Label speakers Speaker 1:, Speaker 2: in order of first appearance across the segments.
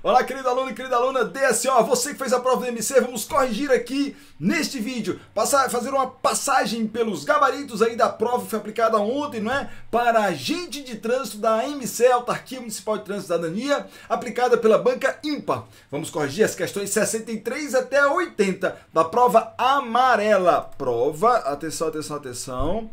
Speaker 1: Olá, querido aluno e querida aluna DSO, você que fez a prova do MC, vamos corrigir aqui neste vídeo, passar, fazer uma passagem pelos gabaritos aí da prova que foi aplicada ontem, não é? Para agente de trânsito da MC, Autarquia Municipal de Trânsito e Cidadania, aplicada pela banca IMPA. Vamos corrigir as questões 63 até 80 da prova amarela. Prova, atenção, atenção, atenção.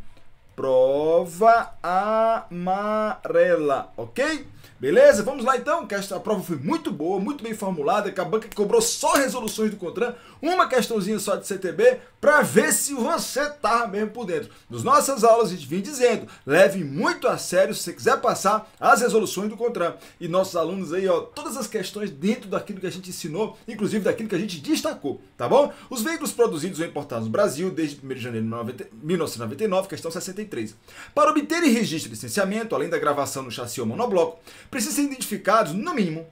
Speaker 1: Prova amarela, ok? Beleza? Vamos lá então, que esta prova foi muito boa, muito bem formulada, que a banca cobrou só resoluções do CONTRAN, uma questãozinha só de CTB, para ver se você tá mesmo por dentro. Nas nossas aulas a gente vem dizendo, leve muito a sério se você quiser passar as resoluções do CONTRAN. E nossos alunos aí, ó, todas as questões dentro daquilo que a gente ensinou, inclusive daquilo que a gente destacou, tá bom? Os veículos produzidos ou importados no Brasil desde 1 de janeiro de 1999, questão 63. Para obter e registro de licenciamento, além da gravação no chassi ou monobloco, precisam ser identificados, no mínimo,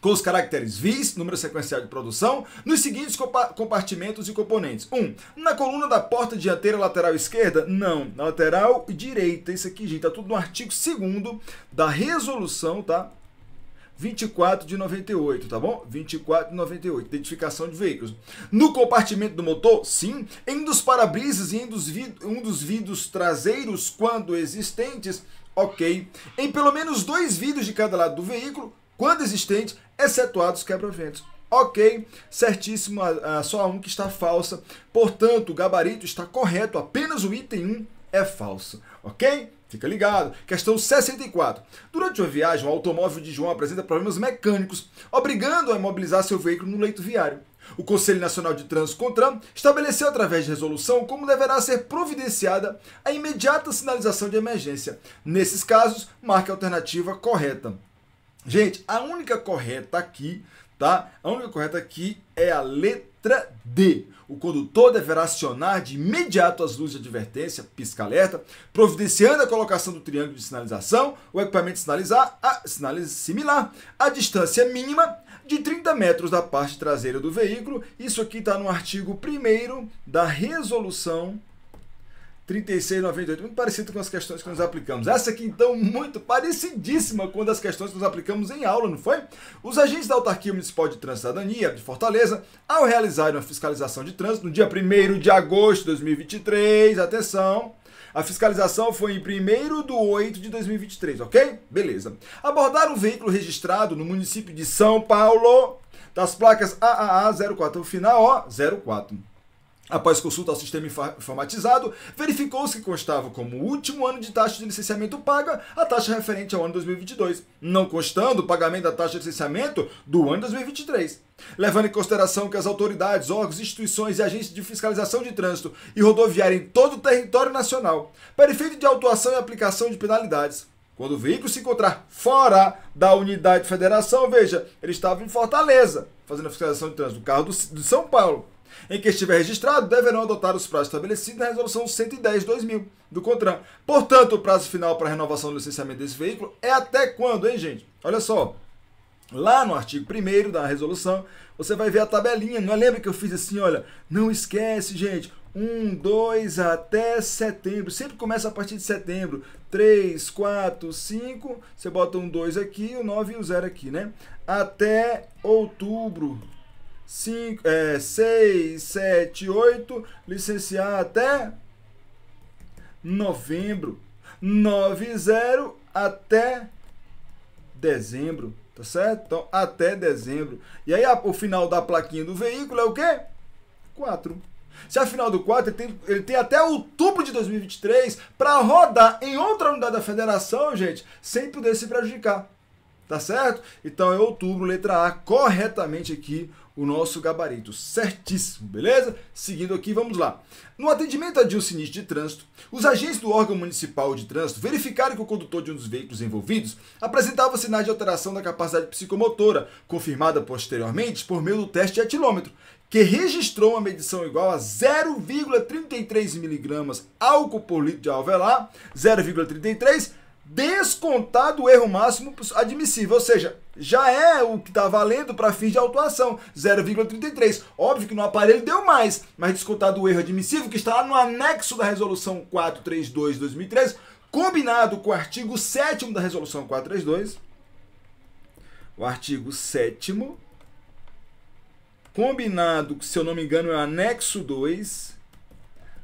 Speaker 1: com os caracteres vis, número sequencial de produção, nos seguintes compartimentos e componentes. 1. Um, na coluna da porta dianteira lateral esquerda? Não, na lateral direita. Isso aqui, gente, tá tudo no artigo 2 da resolução, tá? 24 de 98, tá bom? 24 de 98, identificação de veículos. No compartimento do motor, sim, em dos para-brisas e em dos um dos vidros traseiros, quando existentes, ok. Em pelo menos dois vidros de cada lado do veículo, quando existentes, excetuados quebra-ventos. Ok, certíssimo, a, só há um que está falsa. Portanto, o gabarito está correto, apenas o item 1 é falso, ok? Fica ligado. Questão 64. Durante uma viagem, o automóvel de João apresenta problemas mecânicos, obrigando-o a imobilizar seu veículo no leito viário. O Conselho Nacional de Trânsito Contran estabeleceu através de resolução como deverá ser providenciada a imediata sinalização de emergência. Nesses casos, marque a alternativa correta. Gente, a única correta aqui, tá? A única correta aqui é a letra Letra D. O condutor deverá acionar de imediato as luzes de advertência, pisca-alerta, providenciando a colocação do triângulo de sinalização, o equipamento sinalizar, a, similar, a distância mínima de 30 metros da parte traseira do veículo. Isso aqui está no artigo 1 da resolução 36,98. Muito parecido com as questões que nós aplicamos. Essa aqui, então, muito parecidíssima com as questões que nós aplicamos em aula, não foi? Os agentes da Autarquia Municipal de Trânsito de Fortaleza, ao realizarem uma fiscalização de trânsito no dia 1 de agosto de 2023, atenção, a fiscalização foi em 1 de 8 de 2023, ok? Beleza. Abordaram um veículo registrado no município de São Paulo, das placas AAA 04, no final, ó, 04. Após consulta ao sistema informatizado, verificou-se que constava como último ano de taxa de licenciamento paga a taxa referente ao ano 2022, não constando o pagamento da taxa de licenciamento do ano 2023. Levando em consideração que as autoridades, órgãos, instituições e agências de fiscalização de trânsito e rodoviária em todo o território nacional, para efeito de autuação e aplicação de penalidades, quando o veículo se encontrar fora da unidade de federação, veja, ele estava em Fortaleza, fazendo a fiscalização de trânsito do carro do, de São Paulo em que estiver registrado, deverão adotar os prazos estabelecidos na Resolução 110-2000 do CONTRAN. Portanto, o prazo final para a renovação do licenciamento desse veículo é até quando, hein, gente? Olha só. Lá no artigo 1 da resolução, você vai ver a tabelinha. Não é? lembra que eu fiz assim, olha, não esquece, gente, 1, 2 até setembro. Sempre começa a partir de setembro. 3, 4, 5. Você bota um 2 aqui, o 9 e o 0 aqui, né? Até outubro 5, é, 6, 7, 8, licenciar até novembro, 9, 0, até dezembro, tá certo? Então, até dezembro. E aí, a, o final da plaquinha do veículo é o quê? 4. Se a final do 4, ele tem, ele tem até outubro de 2023 para rodar em outra unidade da federação, gente, sem poder se prejudicar. Tá certo? Então é outubro, letra A, corretamente aqui o nosso gabarito certíssimo, beleza? Seguindo aqui, vamos lá. No atendimento a de sinistro de trânsito, os agentes do órgão municipal de trânsito verificaram que o condutor de um dos veículos envolvidos apresentava sinais de alteração da capacidade psicomotora, confirmada posteriormente por meio do teste de etilômetro, que registrou uma medição igual a 0,33 miligramas álcool por litro de alveolar, 0,33 descontado o erro máximo admissível, ou seja, já é o que está valendo para fins de autuação, 0,33. Óbvio que no aparelho deu mais, mas descontado o erro admissível, que está lá no anexo da resolução 432 de 2013, combinado com o artigo 7 da resolução 432, o artigo 7 combinado, se eu não me engano, é o anexo 2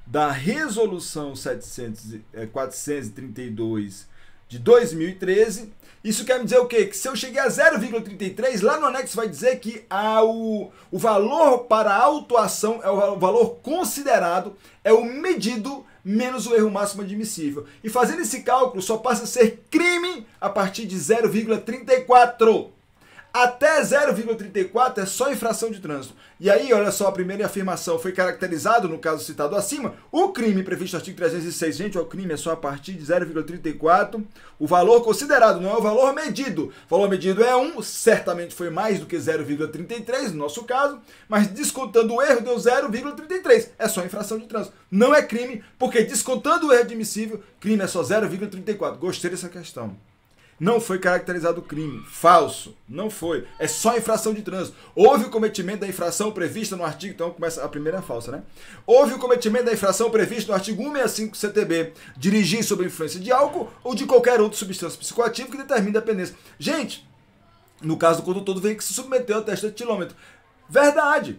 Speaker 1: da resolução 700, é, 432 de 2013. Isso quer me dizer o quê? Que se eu cheguei a 0,33, lá no anexo vai dizer que a, o, o valor para a autuação é o valor considerado, é o medido menos o erro máximo admissível. E fazendo esse cálculo só passa a ser crime a partir de 0,34 até 0,34 é só infração de trânsito. E aí, olha só, a primeira afirmação foi caracterizado, no caso citado acima, o crime previsto no artigo 306. Gente, o crime é só a partir de 0,34. O valor considerado não é o valor medido. O valor medido é 1, certamente foi mais do que 0,33 no nosso caso, mas descontando o erro deu 0,33. É só infração de trânsito. Não é crime, porque descontando o erro admissível, crime é só 0,34. Gostei dessa questão. Não foi caracterizado crime. Falso. Não foi. É só infração de trânsito. Houve o cometimento da infração prevista no artigo. Então começa a primeira é falsa, né? Houve o cometimento da infração prevista no artigo 165 CTB. Dirigir sob influência de álcool ou de qualquer outra substância psicoativa que determine dependência. Gente, no caso do condutor do veículo que se submeteu ao teste de quilômetro. Verdade.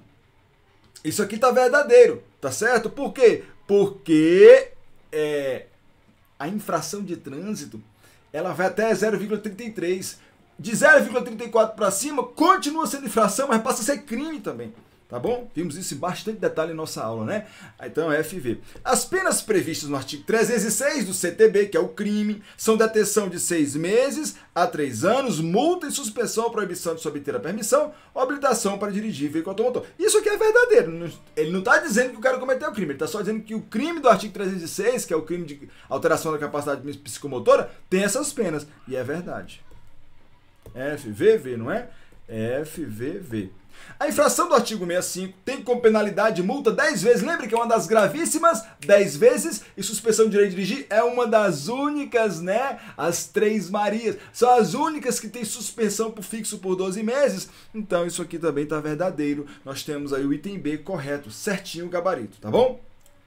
Speaker 1: Isso aqui tá verdadeiro, tá certo? Por quê? Porque é, a infração de trânsito ela vai até 0,33. De 0,34 para cima, continua sendo infração, mas passa a ser crime também. Tá bom? Vimos isso em bastante detalhe em nossa aula, né? Então, é FV. As penas previstas no artigo 306 do CTB, que é o crime, são detenção de seis meses a três anos, multa e suspensão ou proibição de se obter a permissão, habilitação para dirigir veículo automotor. Isso aqui é verdadeiro. Ele não está dizendo que o cara cometeu o crime, ele está só dizendo que o crime do artigo 306, que é o crime de alteração da capacidade psicomotora, tem essas penas. E é verdade. FVV, não é? FVV. A infração do artigo 65 tem como penalidade multa 10 vezes, lembre que é uma das gravíssimas, 10 vezes, e suspensão de direito de dirigir é uma das únicas, né? As três Marias. São as únicas que tem suspensão por fixo por 12 meses. Então isso aqui também está verdadeiro. Nós temos aí o item B correto, certinho o gabarito, tá bom?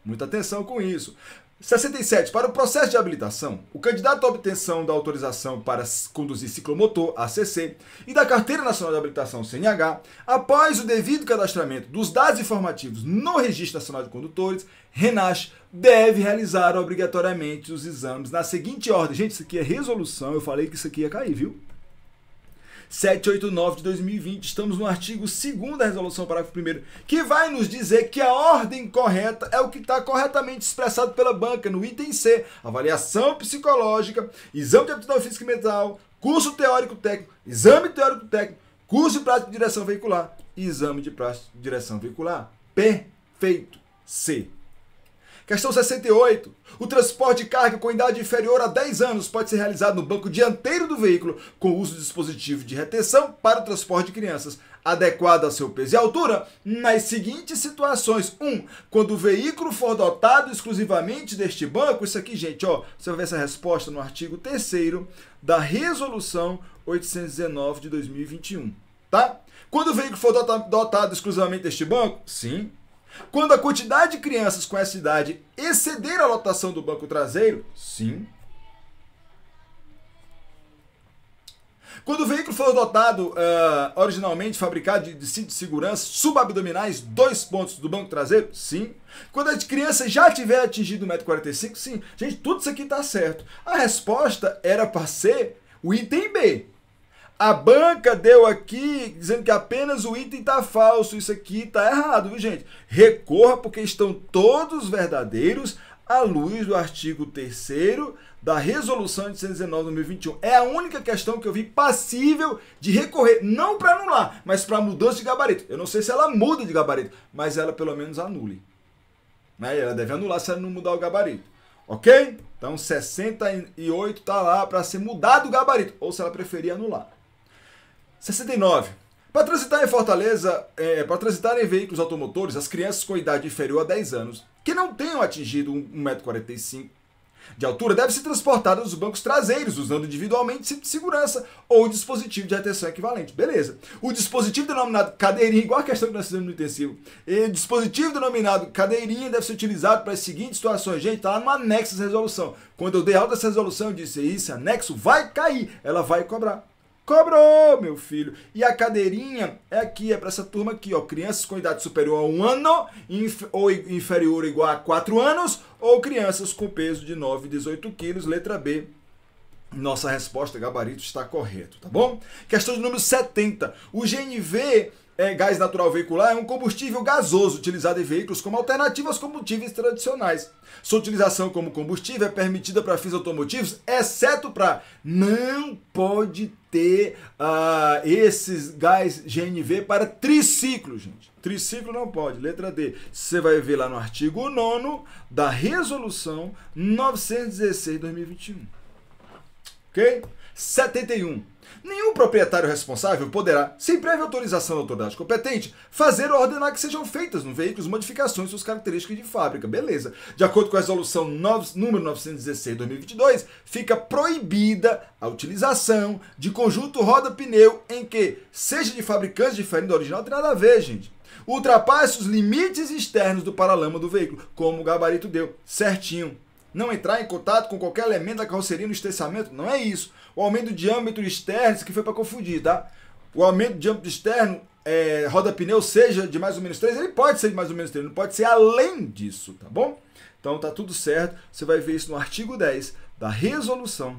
Speaker 1: Muita atenção com isso. 67. Para o processo de habilitação, o candidato à obtenção da autorização para conduzir ciclomotor, ACC, e da Carteira Nacional de Habilitação, CNH, após o devido cadastramento dos dados informativos no Registro Nacional de Condutores, RENASH, deve realizar obrigatoriamente os exames na seguinte ordem. Gente, isso aqui é resolução, eu falei que isso aqui ia cair, viu? 789 de 2020. Estamos no artigo 2 da resolução, parágrafo 1, que vai nos dizer que a ordem correta é o que está corretamente expressado pela banca no item C: avaliação psicológica, exame de aptidão física e mental, curso teórico técnico, exame teórico técnico, curso de prática de direção veicular, exame de prática de direção veicular. Perfeito. C. Questão 68. O transporte de carga com idade inferior a 10 anos pode ser realizado no banco dianteiro do veículo com uso de dispositivo de retenção para o transporte de crianças adequado a seu peso e altura nas seguintes situações. 1. Um, quando o veículo for dotado exclusivamente deste banco, isso aqui, gente, ó, você vai ver essa resposta no artigo 3 da resolução 819 de 2021, tá? Quando o veículo for dotado exclusivamente deste banco, sim, quando a quantidade de crianças com essa idade exceder a lotação do banco traseiro, sim. Quando o veículo for dotado uh, originalmente fabricado de, de cinto de segurança subabdominais, dois pontos do banco traseiro, sim. Quando a criança já tiver atingido 1,45m, sim. Gente, tudo isso aqui está certo. A resposta era para ser o item B. A banca deu aqui dizendo que apenas o item está falso. Isso aqui está errado, viu, gente? Recorra porque estão todos verdadeiros à luz do artigo 3 da resolução de 119 2021. É a única questão que eu vi passível de recorrer, não para anular, mas para mudança de gabarito. Eu não sei se ela muda de gabarito, mas ela pelo menos anule. Né? Ela deve anular se ela não mudar o gabarito. Ok? Então 68 está lá para ser mudado o gabarito, ou se ela preferir anular. 69. Para transitar em Fortaleza, é, para transitar em veículos automotores, as crianças com idade inferior a 10 anos, que não tenham atingido 1,45m de altura, devem ser transportadas nos bancos traseiros, usando individualmente cinto de segurança ou dispositivo de atenção equivalente. Beleza. O dispositivo denominado cadeirinha, igual a questão que nós fizemos no intensivo, e o dispositivo denominado cadeirinha deve ser utilizado para as seguintes situações. Gente, tá lá no anexo dessa resolução. Quando eu dei alta essa resolução, eu disse, esse anexo vai cair, ela vai cobrar. Cobrou, meu filho. E a cadeirinha é aqui, é para essa turma aqui, ó. Crianças com idade superior a um ano inf ou inferior ou igual a quatro anos, ou crianças com peso de 9 a 18 quilos, letra B. Nossa resposta, gabarito, está correto, tá bom? Questão de número 70. O GNV é, gás natural veicular é um combustível gasoso utilizado em veículos como alternativa aos combustíveis tradicionais. Sua utilização como combustível é permitida para fins automotivos, exceto para não pode ter uh, esses gás GNV para triciclo, gente. Triciclo não pode, letra D. Você vai ver lá no artigo 9 da resolução 916/2021. OK? 71 Nenhum proprietário responsável poderá, sem prévia autorização da autoridade competente, fazer ou ordenar que sejam feitas no veículo as modificações suas características de fábrica. Beleza. De acordo com a resolução 9, número 916/2022, fica proibida a utilização de conjunto roda-pneu em que seja de fabricantes diferentes do original, tem nada a ver, gente ultrapasse os limites externos do paralama do veículo, como o gabarito deu, certinho não entrar em contato com qualquer elemento da carroceria no estressamento, não é isso. O aumento de diâmetro externo, isso aqui foi para confundir, tá? O aumento de diâmetro externo, é, roda pneu, seja de mais ou menos 3, ele pode ser de mais ou menos 3, não pode ser além disso, tá bom? Então tá tudo certo, você vai ver isso no artigo 10 da resolução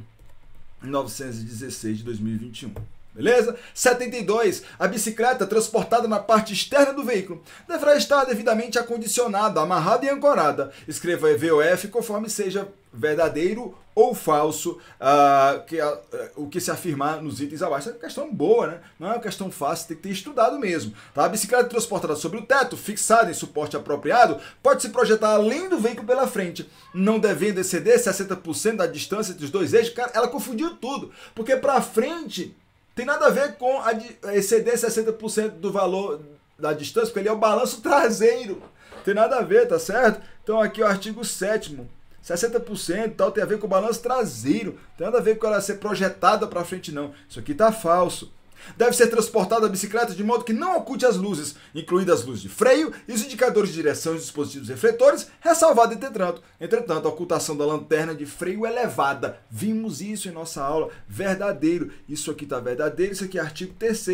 Speaker 1: 916 de 2021. Beleza? 72. A bicicleta transportada na parte externa do veículo deverá estar devidamente acondicionada, amarrada e ancorada. Escreva VOF conforme seja verdadeiro ou falso uh, que, uh, o que se afirmar nos itens abaixo. É uma questão boa, né? Não é uma questão fácil, tem que ter estudado mesmo. Tá? A bicicleta transportada sobre o teto, fixada em suporte apropriado, pode se projetar além do veículo pela frente, não devendo exceder 60% da distância entre os dois eixos. Cara, ela confundiu tudo, porque para frente tem nada a ver com a exceder 60% do valor da distância, porque ele é o balanço traseiro. Tem nada a ver, tá certo? Então aqui o artigo 7 60% tal tem a ver com o balanço traseiro. Tem nada a ver com ela ser projetada para frente não. Isso aqui tá falso. Deve ser transportada a bicicleta de modo que não oculte as luzes, incluídas as luzes de freio e os indicadores de direção e dispositivos refletores, ressalvado entretanto, entretanto a ocultação da lanterna de freio elevada. Vimos isso em nossa aula, verdadeiro. Isso aqui está verdadeiro, isso aqui é artigo 3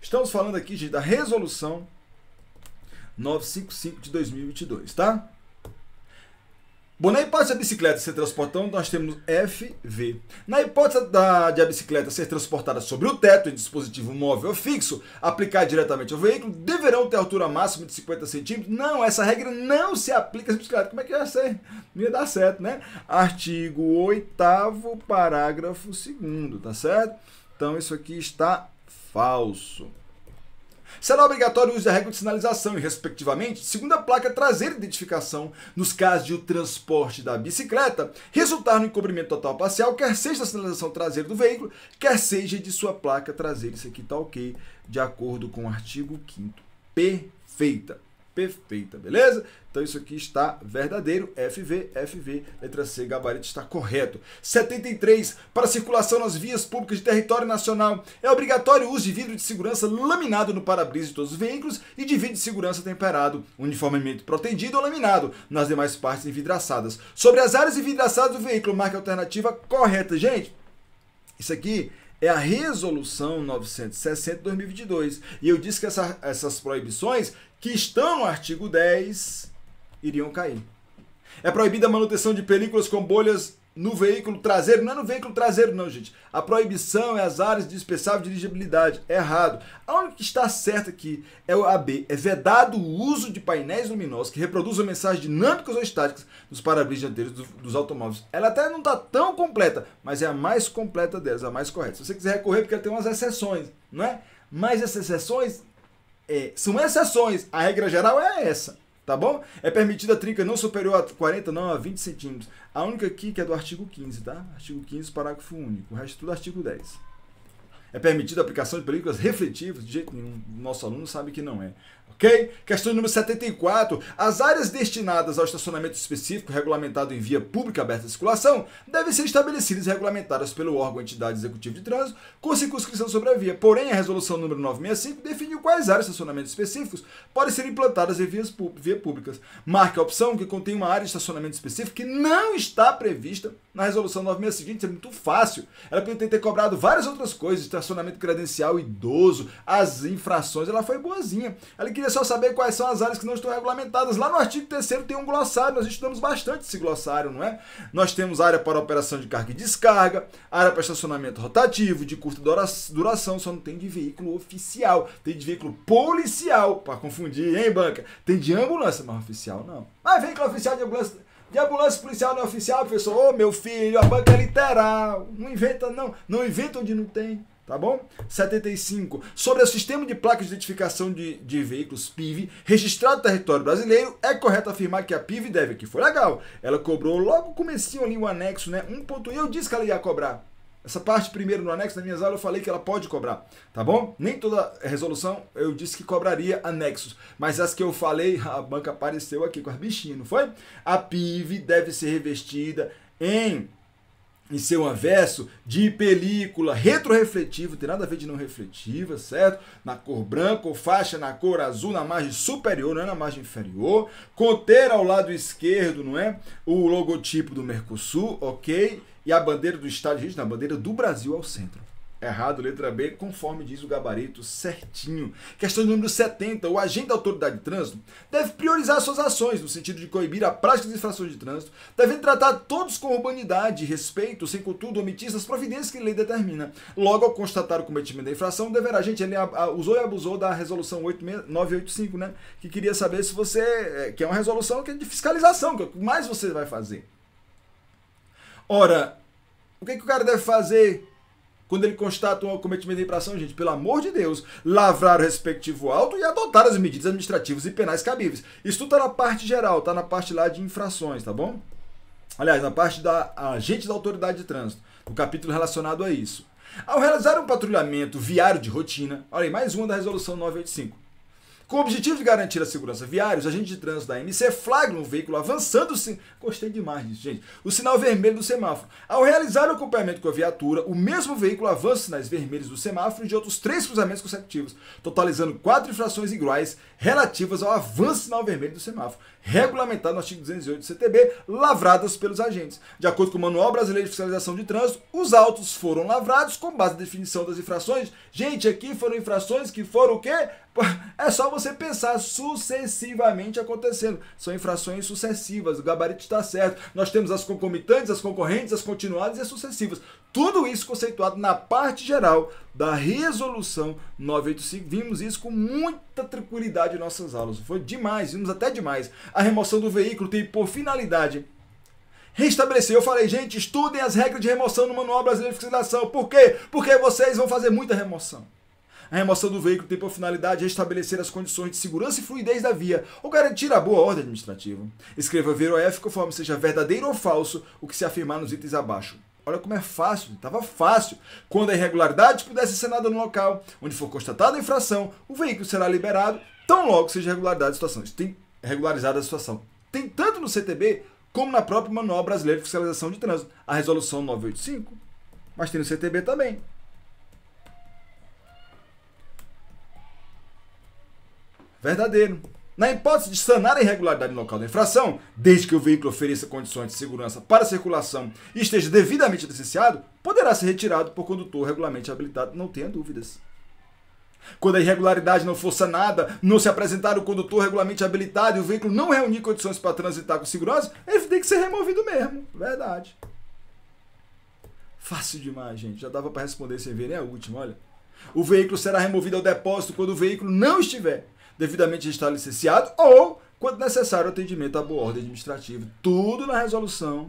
Speaker 1: Estamos falando aqui, gente, da resolução 955 de 2022, tá? Bom, na hipótese da bicicleta ser transportada, nós temos FV. Na hipótese da, de a bicicleta ser transportada sobre o teto em dispositivo móvel ou fixo, aplicado diretamente ao veículo, deverão ter altura máxima de 50 centímetros. Não, essa regra não se aplica à bicicleta. Como é que ia ser? Não ia dar certo, né? Artigo 8 parágrafo 2 tá certo? Então, isso aqui está falso. Será obrigatório o uso da regra de sinalização e, respectivamente, segunda placa é traseira de identificação nos casos de o transporte da bicicleta resultar no encobrimento total parcial, quer seja da sinalização traseira do veículo, quer seja de sua placa traseira. Isso aqui está ok, de acordo com o artigo 5 Perfeita perfeita, beleza? Então isso aqui está verdadeiro, FV, FV, letra C, gabarito está correto. 73, para circulação nas vias públicas de território nacional, é obrigatório o uso de vidro de segurança laminado no para-brisa de todos os veículos e de vidro de segurança temperado, uniformemente protendido ou laminado, nas demais partes envidraçadas. Sobre as áreas envidraçadas do veículo, marca alternativa correta. Gente, isso aqui é a resolução 960-2022. E eu disse que essa, essas proibições que estão no artigo 10 iriam cair. É proibida a manutenção de películas com bolhas no veículo traseiro, não é no veículo traseiro não, gente. A proibição é as áreas de dispensável de dirigibilidade. É errado. A única que está certa aqui é o AB. É vedado o uso de painéis luminosos que reproduzam mensagens dinâmicas ou estáticas nos para dianteiros do, dos automóveis. Ela até não está tão completa, mas é a mais completa delas, a mais correta. Se você quiser recorrer, porque ela tem umas exceções, não é? Mas essas exceções é, são exceções. A regra geral é essa tá bom? É permitida a trinca não superior a 40, não, a 20 centímetros. A única aqui que é do artigo 15, tá? Artigo 15, parágrafo único. O resto tudo é artigo 10. É permitida a aplicação de películas refletivas? De jeito nenhum. Nosso aluno sabe que não é ok? Questão número 74. As áreas destinadas ao estacionamento específico regulamentado em via pública aberta à circulação devem ser estabelecidas e regulamentadas pelo órgão ou entidade executiva de trânsito com circunscrição sobre a via. Porém, a resolução número 965 definiu quais áreas de estacionamento específicos podem ser implantadas em vias via públicas. Marque a opção que contém uma área de estacionamento específico que não está prevista na resolução 96 seguinte é muito fácil. Ela podia ter cobrado várias outras coisas, estacionamento credencial idoso, as infrações. Ela foi boazinha. Ela queria só saber quais são as áreas que não estão regulamentadas. Lá no artigo 3 tem um glossário, nós estudamos bastante esse glossário, não é? Nós temos área para operação de carga e descarga, área para estacionamento rotativo, de curta duração, só não tem de veículo oficial. Tem de veículo policial, para confundir, hein, banca? Tem de ambulância, mas oficial não. Mas veículo oficial de ambulância de ambulância policial não é oficial, professor. Ô, oh, meu filho, a banca é literal. Não inventa, não. Não inventa onde não tem. Tá bom? 75. Sobre o sistema de placas de identificação de, de veículos PIV registrado no território brasileiro, é correto afirmar que a PIV deve, que foi legal. Ela cobrou logo comecinho ali o anexo, né? Um ponto. E eu disse que ela ia cobrar. Essa parte primeiro no anexo das minhas aulas eu falei que ela pode cobrar, tá bom? Nem toda resolução eu disse que cobraria anexos, mas as que eu falei, a banca apareceu aqui com as bichinhas, não foi? A PIV deve ser revestida em em seu anverso de película retrorefletiva, tem nada a ver de não refletiva, certo? Na cor branca ou faixa na cor azul na margem superior, não é na margem inferior. Conter ao lado esquerdo, não é? O logotipo do Mercosul, ok? e a bandeira do Estado gente, na a bandeira do Brasil ao é centro. Errado, letra B, conforme diz o gabarito, certinho. Questão número 70. O agente da autoridade de trânsito deve priorizar suas ações no sentido de coibir a prática de infrações de trânsito, devendo tratar todos com urbanidade e respeito, sem, contudo, omitir as providências que a lei determina. Logo, ao constatar o cometimento da infração, deverá. A gente, ele usou e abusou da resolução 985, né? Que queria saber se você. É, que é uma resolução que é de fiscalização, é o que mais você vai fazer. Ora, o que, que o cara deve fazer quando ele constata um cometimento de infração, gente? Pelo amor de Deus, lavrar o respectivo auto e adotar as medidas administrativas e penais cabíveis. Isso tudo está na parte geral, está na parte lá de infrações, tá bom? Aliás, na parte da agente da autoridade de trânsito, no capítulo relacionado a isso. Ao realizar um patrulhamento viário de rotina, olha aí, mais uma da resolução 985 com o objetivo de garantir a segurança viária, os agentes de trânsito da MC flagram o veículo avançando sim. Gostei demais disso, gente. O sinal vermelho do semáforo. Ao realizar o acompanhamento com a viatura, o mesmo veículo avança sinais vermelhos do semáforo e de outros três cruzamentos consecutivos, totalizando quatro infrações iguais relativas ao avanço sinal vermelho do semáforo regulamentado no artigo 208 do CTB, lavradas pelos agentes. De acordo com o Manual Brasileiro de Fiscalização de Trânsito, os autos foram lavrados com base na definição das infrações. Gente, aqui foram infrações que foram o quê? É só você pensar sucessivamente acontecendo. São infrações sucessivas, o gabarito está certo. Nós temos as concomitantes, as concorrentes, as continuadas e as sucessivas. Tudo isso conceituado na parte geral da resolução 985. Vimos isso com muito certa tranquilidade em nossas aulas. Foi demais, vimos até demais. A remoção do veículo tem por finalidade restabelecer. Eu falei, gente, estudem as regras de remoção no Manual Brasileiro de Fiscalização. Por quê? Porque vocês vão fazer muita remoção. A remoção do veículo tem por finalidade restabelecer as condições de segurança e fluidez da via, ou garantir a boa ordem administrativa. Escreva ver o F conforme seja verdadeiro ou falso o que se afirmar nos itens abaixo. Olha como é fácil, estava fácil. Quando a irregularidade puder ser nada no local onde for constatada a infração, o veículo será liberado tão logo seja regularizada a situação. Isso tem regularizada a situação. Tem tanto no CTB como na própria Manual Brasileira de Fiscalização de Trânsito, a Resolução 985, mas tem no CTB também. Verdadeiro. Na hipótese de sanar a irregularidade no local da infração, desde que o veículo ofereça condições de segurança para circulação e esteja devidamente licenciado, poderá ser retirado por condutor regularmente habilitado, não tenha dúvidas. Quando a irregularidade não for sanada, não se apresentar o condutor regularmente habilitado e o veículo não reunir condições para transitar com segurança, ele tem que ser removido mesmo. Verdade. Fácil demais, gente. Já dava para responder sem ver nem a última, olha. O veículo será removido ao depósito quando o veículo não estiver devidamente está licenciado ou, quando necessário, atendimento à boa ordem administrativa. Tudo na resolução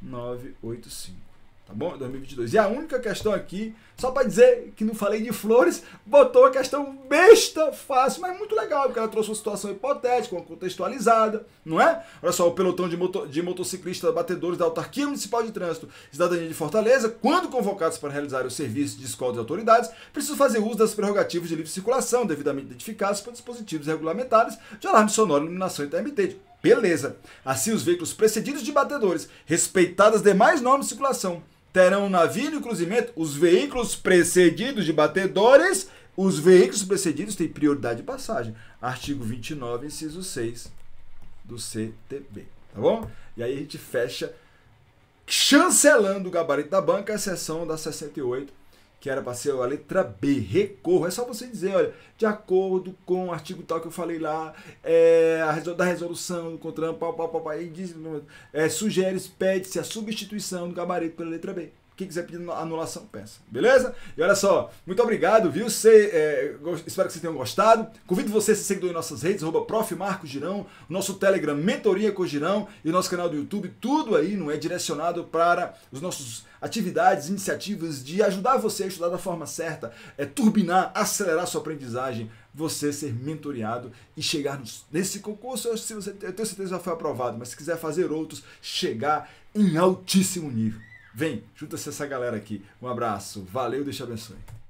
Speaker 1: 985. Tá bom? 2022. E a única questão aqui, só para dizer que não falei de flores, botou uma questão besta, fácil, mas muito legal, porque ela trouxe uma situação hipotética, uma contextualizada, não é? Olha só, o pelotão de, moto, de motociclistas batedores da Autarquia Municipal de Trânsito Cidadania de Fortaleza, quando convocados para realizar o serviço de escola de autoridades, precisam fazer uso das prerrogativas de livre circulação, devidamente identificadas por dispositivos regulamentares de alarme sonoro e iluminação intermitente. Beleza. Assim, os veículos precedidos de batedores, respeitadas demais normas de circulação, terão navio e cruzamento os veículos precedidos de batedores. Os veículos precedidos têm prioridade de passagem. Artigo 29, inciso 6 do CTB. Tá bom? E aí a gente fecha chancelando o gabarito da banca, a exceção da 68 que era para ser a letra B, recorro. É só você dizer, olha, de acordo com o artigo tal que eu falei lá, é, a da resolução do CONTRAN, pau, pau, pau, pau, e diz, é, sugere, pede-se a substituição do gabarito pela letra B. Quem quiser pedir anulação, peça. Beleza? E olha só, muito obrigado, viu? Cê, é, espero que vocês tenham gostado. Convido você a se seguir em nossas redes, arroba prof. Girão, nosso Telegram Mentoria com Girão e nosso canal do YouTube. Tudo aí não é direcionado para os nossos atividades, iniciativas de ajudar você a estudar da forma certa, é, turbinar, acelerar sua aprendizagem você ser mentoriado e chegar nesse concurso. Eu, se você, eu tenho certeza que já foi aprovado, mas se quiser fazer outros, chegar em altíssimo nível. Vem, junta-se essa galera aqui. Um abraço, valeu, Deus te abençoe.